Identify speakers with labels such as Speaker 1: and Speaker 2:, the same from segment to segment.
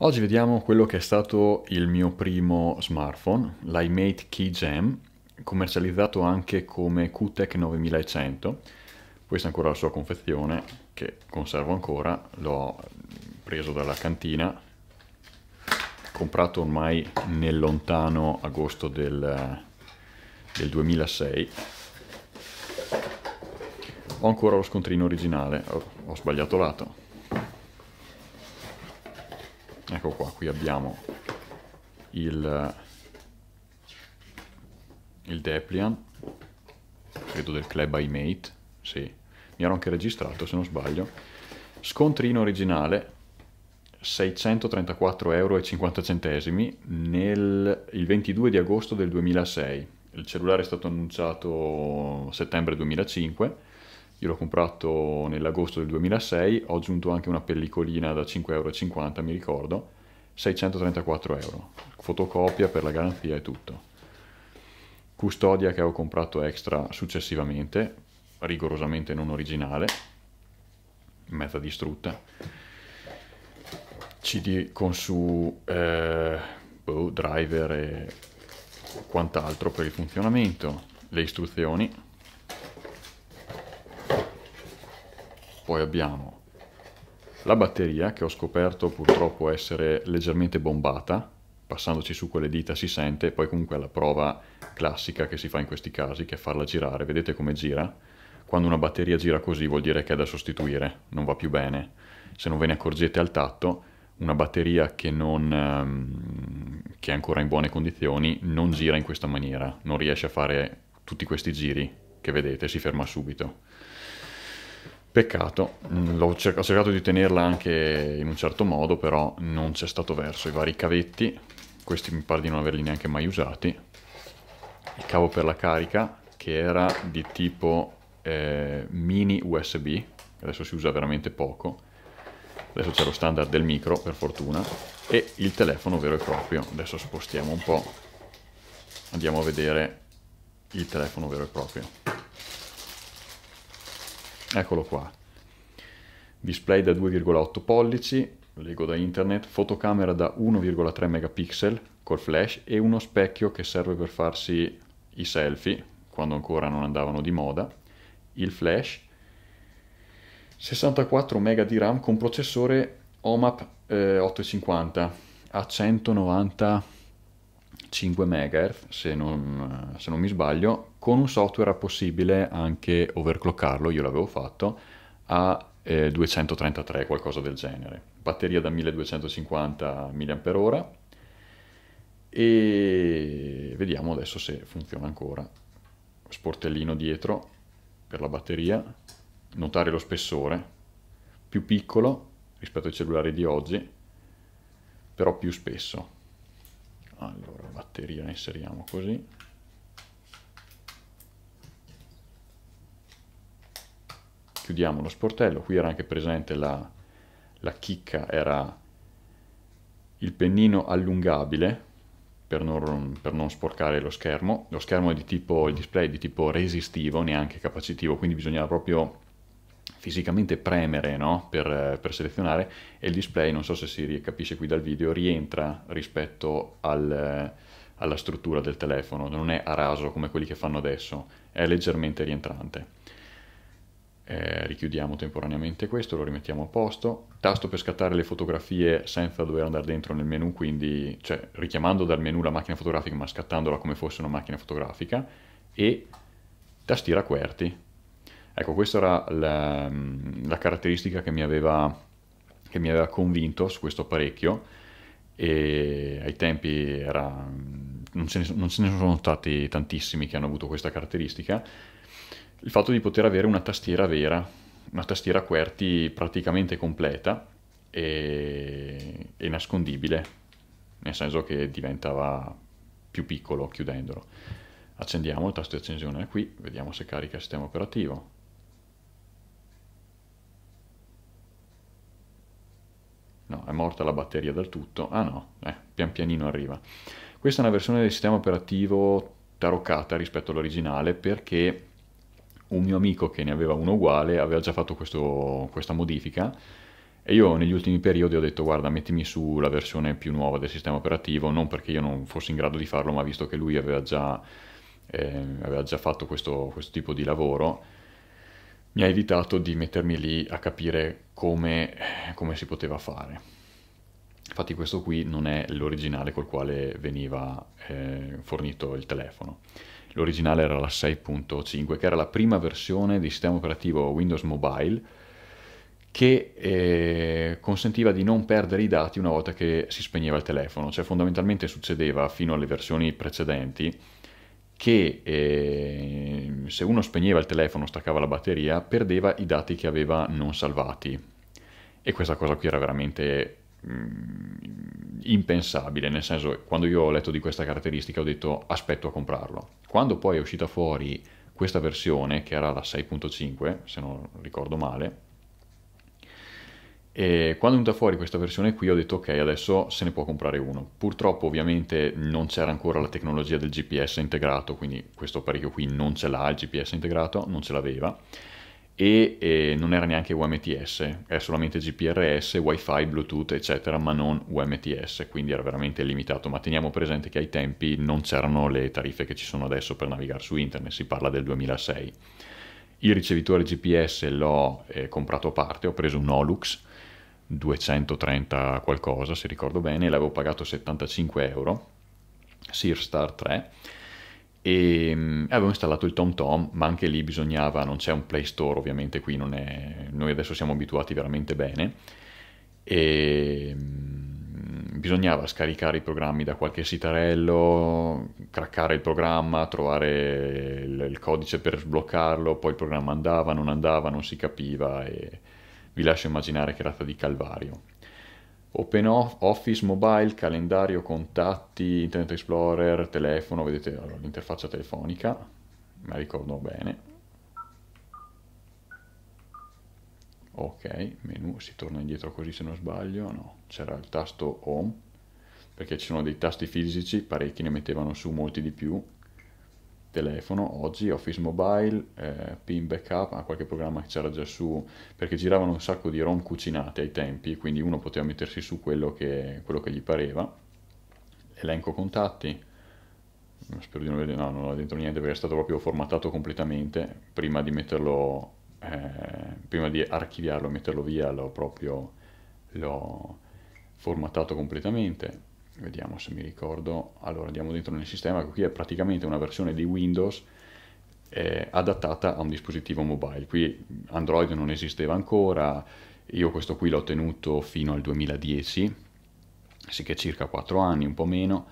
Speaker 1: Oggi vediamo quello che è stato il mio primo smartphone, l'iMate Key Jam, commercializzato anche come QTEC 9100. Questa è ancora la sua confezione, che conservo ancora, l'ho preso dalla cantina, comprato ormai nel lontano agosto del, del 2006. Ho ancora lo scontrino originale, ho, ho sbagliato lato ecco qua qui abbiamo il, il Deplian credo del club iMate sì mi ero anche registrato se non sbaglio scontrino originale 634,50 euro nel, il 22 di agosto del 2006 il cellulare è stato annunciato settembre 2005 io l'ho comprato nell'agosto del 2006, ho aggiunto anche una pellicolina da 5,50 euro, mi ricordo, 634 euro, fotocopia per la garanzia e tutto. Custodia che ho comprato extra successivamente, rigorosamente non originale, mezza distrutta. CD con su eh, boh, driver e quant'altro per il funzionamento, le istruzioni Poi abbiamo la batteria che ho scoperto purtroppo essere leggermente bombata, passandoci su quelle dita si sente, poi comunque è la prova classica che si fa in questi casi, che è farla girare, vedete come gira? Quando una batteria gira così vuol dire che è da sostituire, non va più bene. Se non ve ne accorgete al tatto, una batteria che, non, ehm, che è ancora in buone condizioni non gira in questa maniera, non riesce a fare tutti questi giri che vedete, si ferma subito. Peccato, mm, cer- ho cercato di tenerla anche in un certo modo, però non c'è stato verso. I vari cavetti, questi mi pare di non averli neanche mai usati. Il cavo per la carica, che era di tipo eh, mini USB, adesso si usa veramente poco. Adesso c'è lo standard del micro, per fortuna. E il telefono vero e proprio. Adesso spostiamo un po'. Andiamo a vedere il telefono vero e proprio. Eccolo qua. Display da 2,8 pollici, leggo da internet, fotocamera da 1,3 megapixel col flash e uno specchio che serve per farsi i selfie, quando ancora non andavano di moda, il flash, 64 MB di RAM con processore OMAP eh, 850 a 190 5 MHz, se non, eh, se non mi sbaglio, con un software era possibile anche overclockarlo, io l'avevo fatto, a 233, eh, qualcosa del genere. Batteria da 1250 mAh e vediamo adesso se funziona ancora. Sportellino dietro per la batteria, notare lo spessore, più piccolo rispetto ai cellulari di oggi, però più spesso allora batteria la inseriamo così chiudiamo lo sportello qui era anche presente la, la chicca era il pennino allungabile per non, per non, sporcare lo schermo. Lo schermo è di tipo, il display è di tipo resistivo, neanche capacitivo, quindi bisognava proprio fisicamente premere no? per, per, selezionare e il display, non so se si capisce qui dal video, rientra rispetto al, alla struttura del telefono, non è a raso come quelli che fanno adesso, è leggermente rientrante. Eh, richiudiamo temporaneamente questo, lo rimettiamo a posto. Tasto per scattare le fotografie senza dover andare dentro nel menu, quindi cioè, richiamando dal menu la macchina fotografica ma scattandola come fosse una macchina fotografica. E tastiera QWERTY, Ecco, questa era la, la caratteristica che mi, aveva, che mi, aveva, convinto su questo apparecchio e ai tempi era, non, ce ne, non ce ne sono stati tantissimi che hanno avuto questa caratteristica. Il fatto di poter avere una tastiera vera, una tastiera QWERTY praticamente completa e, e nascondibile, nel senso che diventava più piccolo chiudendolo accendiamo il tasto di accensione qui, vediamo se carica il sistema operativo, è morta la batteria del tutto, ah no, eh, pian pianino arriva. Questa è una versione del sistema operativo taroccata rispetto all'originale perché un mio amico che ne aveva uno uguale aveva già fatto questo, questa modifica e io negli ultimi periodi ho detto guarda mettimi su la versione più nuova del sistema operativo, non perché io non fossi in grado di farlo ma visto che lui aveva già, eh, aveva già fatto questo, questo tipo di lavoro mi ha evitato di mettermi lì a capire come, come si poteva fare. Infatti questo qui non è l'originale col quale veniva eh, fornito il telefono. L'originale era la 6.5, che era la prima versione di sistema operativo Windows Mobile che eh, consentiva di non perdere i dati una volta che si spegneva il telefono. Cioè fondamentalmente succedeva fino alle versioni precedenti che eh, se uno spegneva il telefono, staccava la batteria, perdeva i dati che aveva non salvati. E questa cosa qui era veramente Mm, impensabile, nel senso quando io ho letto di questa caratteristica ho detto aspetto a comprarlo. Quando poi è uscita fuori questa versione, che era la 6.5, se non ricordo male, e quando è venuta fuori questa versione qui ho detto ok, adesso se ne può comprare uno. Purtroppo ovviamente non c'era ancora la tecnologia del GPS integrato, quindi questo apparecchio qui non ce l'ha il GPS integrato, non ce l'aveva e eh, non era neanche UMTS, era solamente GPRS, WiFi, Bluetooth, eccetera, ma non UMTS, quindi era veramente limitato. Ma teniamo presente che ai tempi non c'erano le tariffe che ci sono adesso per navigare su internet, si parla del 2006. Il ricevitore GPS l'ho eh, comprato a parte, ho preso un Olux 230 qualcosa, se ricordo bene, l'avevo pagato 75 euro, Searstar 3 e mm, avevo installato il TomTom, ma anche lì bisognava, non c'è un Play Store ovviamente qui, è, noi adesso siamo abituati veramente bene, e mm, bisognava scaricare i programmi da qualche sitarello, craccare il programma, trovare il, il, codice per sbloccarlo, poi il programma andava, non andava, non si capiva e vi lascio immaginare che razza di calvario. Open Office Mobile, calendario, contatti, Internet Explorer, telefono, vedete allora, l'interfaccia telefonica, mi ricordo bene. Ok, menu, si torna indietro così se non sbaglio, no, c'era il tasto Home, perché ci sono dei tasti fisici, parecchi ne mettevano su molti di più, telefono oggi, Office Mobile, eh, Pin Backup, ah, qualche programma che c'era già su, perché giravano un sacco di ROM cucinate ai tempi, quindi uno poteva mettersi su quello che, quello che gli pareva. Elenco contatti, mm, spero di non vedere, no, non ho dentro niente perché è stato proprio formattato completamente, prima di metterlo, eh, prima di archiviarlo e metterlo via l'ho proprio l'ho formattato completamente vediamo se mi ricordo, allora andiamo dentro nel sistema, qui è praticamente una versione di Windows eh, adattata a un dispositivo mobile, qui Android non esisteva ancora, io questo qui l'ho tenuto fino al 2010, sì che circa 4 anni, un po' meno,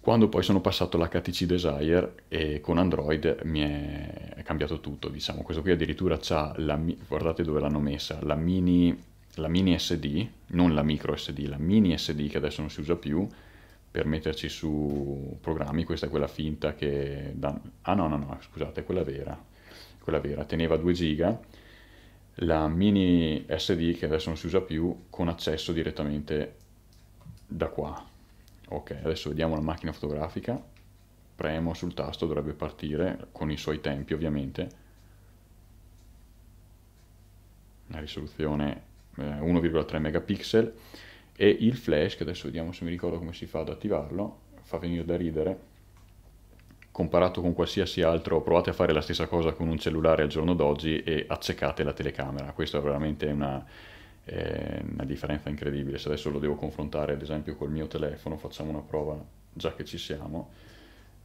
Speaker 1: quando poi sono passato l'HTC Desire e con Android mi è cambiato tutto, diciamo, questo qui addirittura ha la, guardate dove l'hanno messa, la mini la mini SD, non la micro SD, la mini SD che adesso non si usa più, per metterci su programmi, questa è quella finta che... Da... Ah no, no, no, scusate, è quella vera, quella vera, teneva 2 giga, la mini SD che adesso non si usa più con accesso direttamente da qua. Ok, adesso vediamo la macchina fotografica, premo sul tasto, dovrebbe partire con i suoi tempi ovviamente, la risoluzione 1,3 eh, megapixel e il flash, che adesso vediamo se mi ricordo come si fa ad attivarlo, fa venire da ridere, comparato con qualsiasi altro, provate a fare la stessa cosa con un cellulare al giorno d'oggi e accecate la telecamera, questa è veramente una, eh, una differenza incredibile, se adesso lo devo confrontare ad esempio col mio telefono, facciamo una prova già che ci siamo,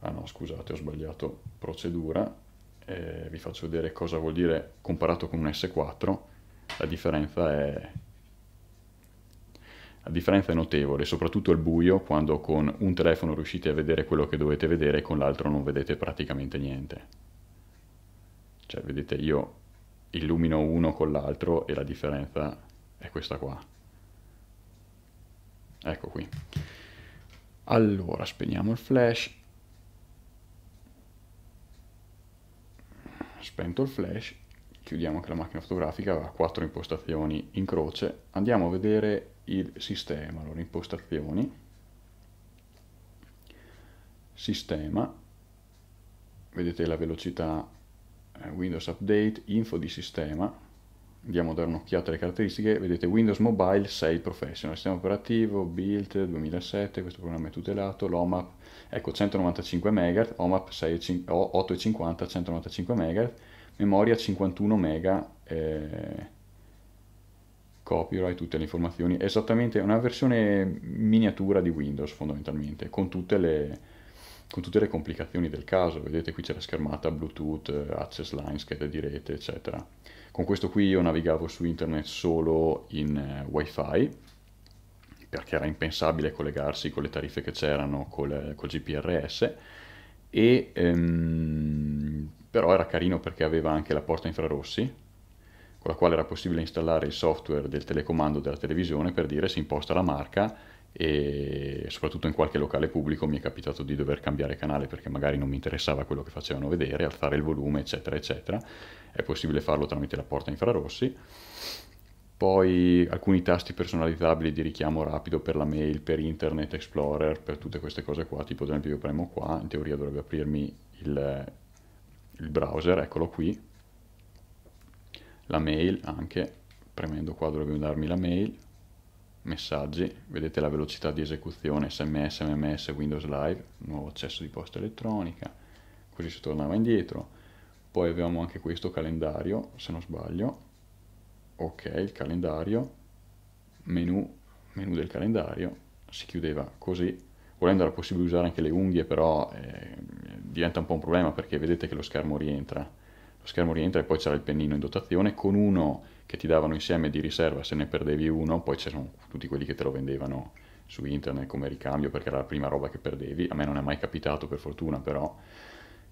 Speaker 1: ah no scusate ho sbagliato procedura, eh, vi faccio vedere cosa vuol dire comparato con un S4, la differenza è la differenza è notevole, soprattutto al buio, quando con un telefono riuscite a vedere quello che dovete vedere e con l'altro non vedete praticamente niente. Cioè, vedete, io illumino uno con l'altro e la differenza è questa qua. Ecco qui. Allora, spegniamo il flash. Spento il flash chiudiamo anche la macchina fotografica, ha quattro impostazioni in croce, andiamo a vedere il sistema, allora impostazioni, sistema, vedete la velocità eh, Windows Update, info di sistema, andiamo a dare un'occhiata alle caratteristiche, vedete Windows Mobile 6 Professional, sistema operativo, build 2007, questo programma è tutelato, l'OMAP, ecco 195 MHz, OMAP 8,50, 195 MHz, memoria 51 mega, eh, copyright, tutte le informazioni, esattamente una versione miniatura di Windows fondamentalmente, con tutte le, con tutte le complicazioni del caso, vedete qui c'è la schermata Bluetooth, access line, scheda di rete, eccetera. Con questo qui io navigavo su internet solo in eh, wifi, perché era impensabile collegarsi con le tariffe che c'erano col, eh, col GPRS, e ehm, però era carino perché aveva anche la porta infrarossi con la quale era possibile installare il software del telecomando della televisione per dire si imposta la marca e soprattutto in qualche locale pubblico mi è capitato di dover cambiare canale perché magari non mi interessava quello che facevano vedere, alzare il volume eccetera eccetera, è possibile farlo tramite la porta infrarossi, poi alcuni tasti personalizzabili di richiamo rapido per la mail, per internet explorer, per tutte queste cose qua, tipo ad esempio io premo qua, in teoria dovrebbe aprirmi il, il browser, eccolo qui, la mail anche, premendo qua dovrebbe darmi la mail, messaggi, vedete la velocità di esecuzione, sms, mms, windows live, nuovo accesso di posta elettronica, così si tornava indietro. Poi avevamo anche questo calendario, se non sbaglio, ok, il calendario, menu, menu del calendario, si chiudeva così, volendo era possibile usare anche le unghie, però eh, diventa un po' un problema perché vedete che lo schermo rientra, lo schermo rientra e poi c'era il pennino in dotazione con uno che ti davano insieme di riserva se ne perdevi uno, poi c'erano tutti quelli che te lo vendevano su internet come ricambio perché era la prima roba che perdevi, a me non è mai capitato per fortuna però,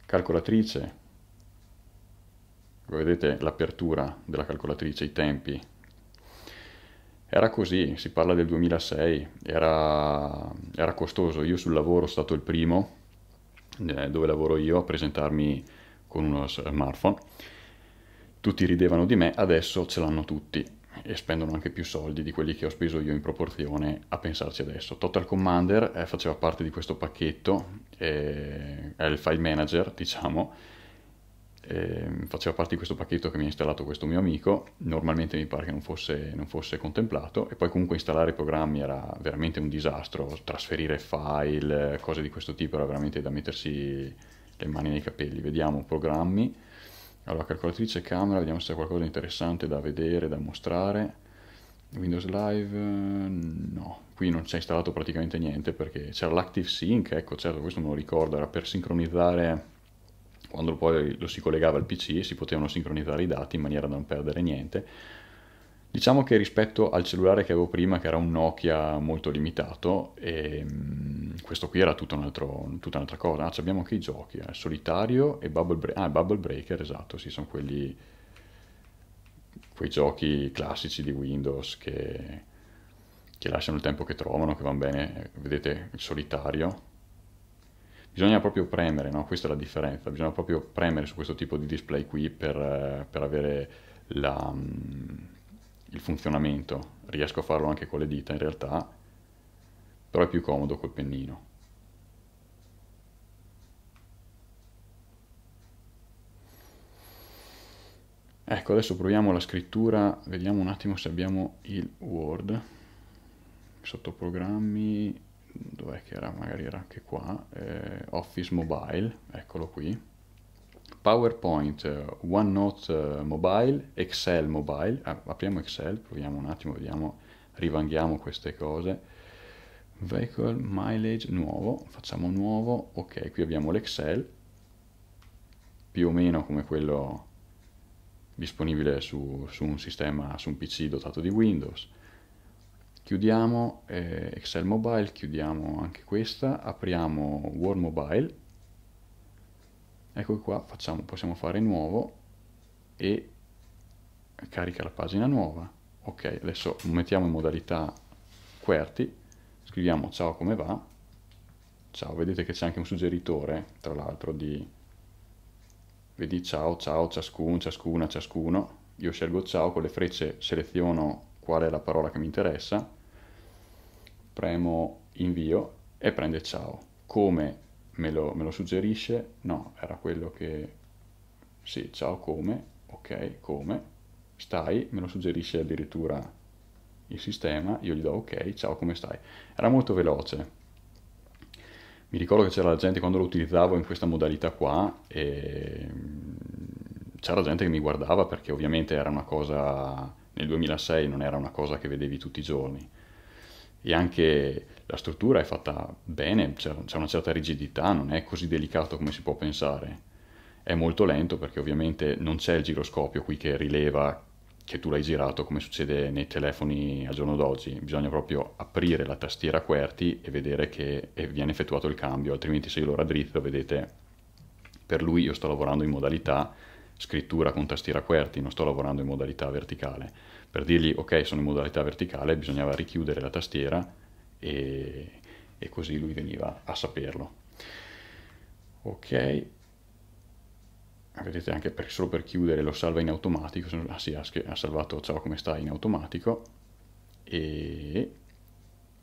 Speaker 1: calcolatrice, vedete l'apertura della calcolatrice, i tempi, era così, si parla del 2006, era, era costoso. Io sul lavoro sono stato il primo, eh, dove lavoro io, a presentarmi con uno smartphone. Tutti ridevano di me, adesso ce l'hanno tutti e spendono anche più soldi di quelli che ho speso io in proporzione a pensarci adesso. Total Commander eh, faceva parte di questo pacchetto, eh, è il file manager, diciamo, eh, faceva parte di questo pacchetto che mi ha installato questo mio amico, normalmente mi pare che non fosse, non fosse, contemplato e poi comunque installare programmi era veramente un disastro, trasferire file, cose di questo tipo era veramente da mettersi le mani nei capelli. Vediamo programmi, allora calcolatrice, camera, vediamo se c'è qualcosa di interessante da vedere, da mostrare. Windows Live no, qui non c'è installato praticamente niente perché c'era l'Active Sync, ecco certo questo me lo ricordo, era per sincronizzare quando poi lo si collegava al PC si potevano sincronizzare i dati in maniera da non perdere niente. Diciamo che rispetto al cellulare che avevo prima, che era un Nokia molto limitato, e, ehm, questo qui era tutto un altro, tutta un'altra cosa. Ah, abbiamo anche i giochi, eh, Solitario e Bubble, Bre- ah, Bubble Breaker, esatto, sì, sono quelli, quei giochi classici di Windows che, che lasciano il tempo che trovano, che vanno bene. Vedete il Solitario, bisogna proprio premere, no? questa è la differenza, bisogna proprio premere su questo tipo di display qui per, eh, per avere la, mm, il funzionamento. Riesco a farlo anche con le dita in realtà, però è più comodo col pennino. Ecco, adesso proviamo la scrittura, vediamo un attimo se abbiamo il Word. Sottoprogrammi, dov'è che era? Magari era anche qua, eh, Office Mobile, eccolo qui, PowerPoint, eh, OneNote eh, Mobile, Excel Mobile, ah, apriamo Excel, proviamo un attimo, vediamo, rivanghiamo queste cose, Vehicle, Mileage, nuovo, facciamo nuovo, ok, qui abbiamo l'Excel, più o meno come quello disponibile su, su un sistema, su un PC dotato di Windows, Chiudiamo eh, Excel Mobile, chiudiamo anche questa, apriamo Word Mobile, ecco qua, facciamo, possiamo fare nuovo e carica la pagina nuova. Ok, adesso mettiamo in modalità QWERTY, scriviamo ciao come va, ciao, vedete che c'è anche un suggeritore, tra l'altro, di vedi ciao, ciao, ciascun, ciascuna, ciascuno, io scelgo ciao, con le frecce seleziono qual è la parola che mi interessa, premo invio e prende ciao. Come me lo, me lo suggerisce? No, era quello che... Sì, ciao come, ok, come, stai, me lo suggerisce addirittura il sistema, io gli do ok, ciao come stai. Era molto veloce. Mi ricordo che c'era la gente quando lo utilizzavo in questa modalità qua e mm, c'era gente che mi guardava perché ovviamente era una cosa nel 2006 non era una cosa che vedevi tutti i giorni e anche la struttura è fatta bene, c'è, c'è una certa rigidità, non è così delicato come si può pensare. È molto lento perché ovviamente non c'è il giroscopio qui che rileva che tu l'hai girato come succede nei telefoni al giorno d'oggi, bisogna proprio aprire la tastiera QWERTY e vedere che viene effettuato il cambio, altrimenti se io lo raddrizzo vedete per lui io sto lavorando in modalità scrittura con tastiera QWERTY, non sto lavorando in modalità verticale per dirgli ok sono in modalità verticale bisognava richiudere la tastiera e, e così lui veniva a saperlo. Ok, vedete anche per, solo per chiudere lo salva in automatico, ah sì, ha, salvato ciao come sta in automatico e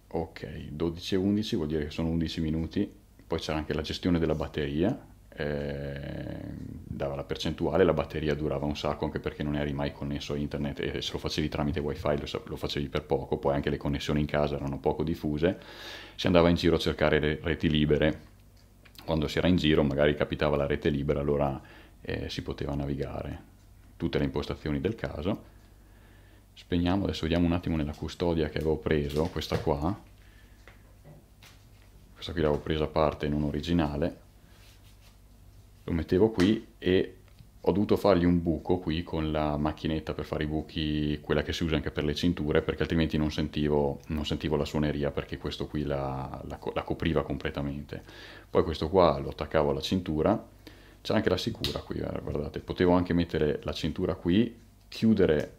Speaker 1: ok 12 e 11 vuol dire che sono 11 minuti, poi c'è anche la gestione della batteria, eh, dava la percentuale, la batteria durava un sacco anche perché non eri mai connesso a internet e se lo facevi tramite wifi lo, lo facevi per poco, poi anche le connessioni in casa erano poco diffuse, si andava in giro a cercare re- reti libere, quando si era in giro magari capitava la rete libera, allora eh, si poteva navigare, tutte le impostazioni del caso. Spegniamo, adesso vediamo un attimo nella custodia che avevo preso, questa qua, questa qui l'avevo presa a parte in un originale, lo mettevo qui e ho dovuto fargli un buco qui con la macchinetta per fare i buchi, quella che si usa anche per le cinture, perché altrimenti non sentivo, non sentivo la suoneria perché questo qui la, la, la, copriva completamente. Poi questo qua lo attaccavo alla cintura, c'è anche la sicura qui, eh, guardate, potevo anche mettere la cintura qui, chiudere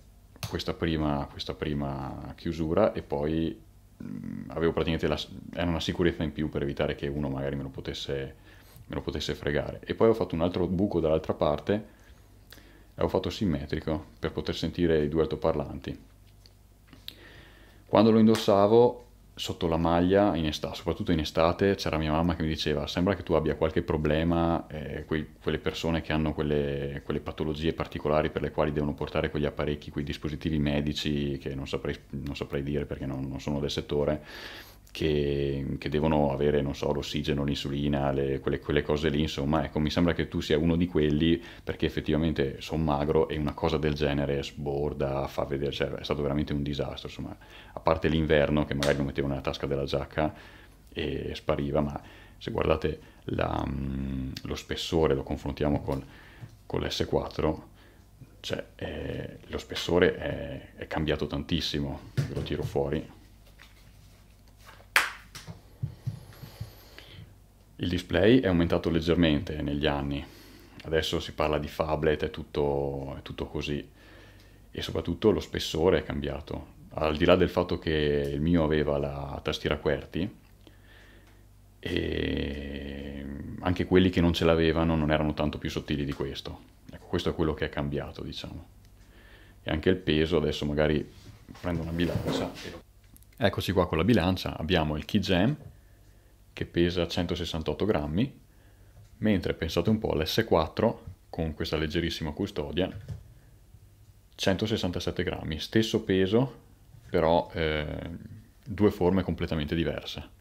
Speaker 1: questa prima, questa prima chiusura e poi mh, mm, avevo praticamente la, era una sicurezza in più per evitare che uno magari me lo potesse me lo potesse fregare. E poi ho fatto un altro buco dall'altra parte e ho fatto simmetrico per poter sentire i due altoparlanti. Quando lo indossavo sotto la maglia, in estate, soprattutto in estate, c'era mia mamma che mi diceva sembra che tu abbia qualche problema, eh, quei, quelle persone che hanno quelle, quelle, patologie particolari per le quali devono portare quegli apparecchi, quei dispositivi medici che non saprei, non saprei dire perché non, non sono del settore, che, che, devono avere, non so, l'ossigeno, l'insulina, le, quelle, quelle, cose lì, insomma, ecco, mi sembra che tu sia uno di quelli perché effettivamente sono magro e una cosa del genere sborda, fa vedere, cioè è stato veramente un disastro, insomma, a parte l'inverno che magari lo mettevo nella tasca della giacca e spariva, ma se guardate la, lo spessore, lo confrontiamo con, con l'S4, cioè, eh, lo spessore è, è cambiato tantissimo, lo tiro fuori Il display è aumentato leggermente negli anni, adesso si parla di phablet, è tutto, è tutto così e soprattutto lo spessore è cambiato. Al di là del fatto che il mio aveva la tastiera QWERTY, e anche quelli che non ce l'avevano non erano tanto più sottili di questo. Ecco, questo è quello che è cambiato, diciamo. E anche il peso, adesso magari prendo una bilancia. Eccoci qua con la bilancia, abbiamo il key jam che pesa 168 grammi, mentre pensate un po' ls 4 con questa leggerissima custodia, 167 grammi, stesso peso, però eh, due forme completamente diverse.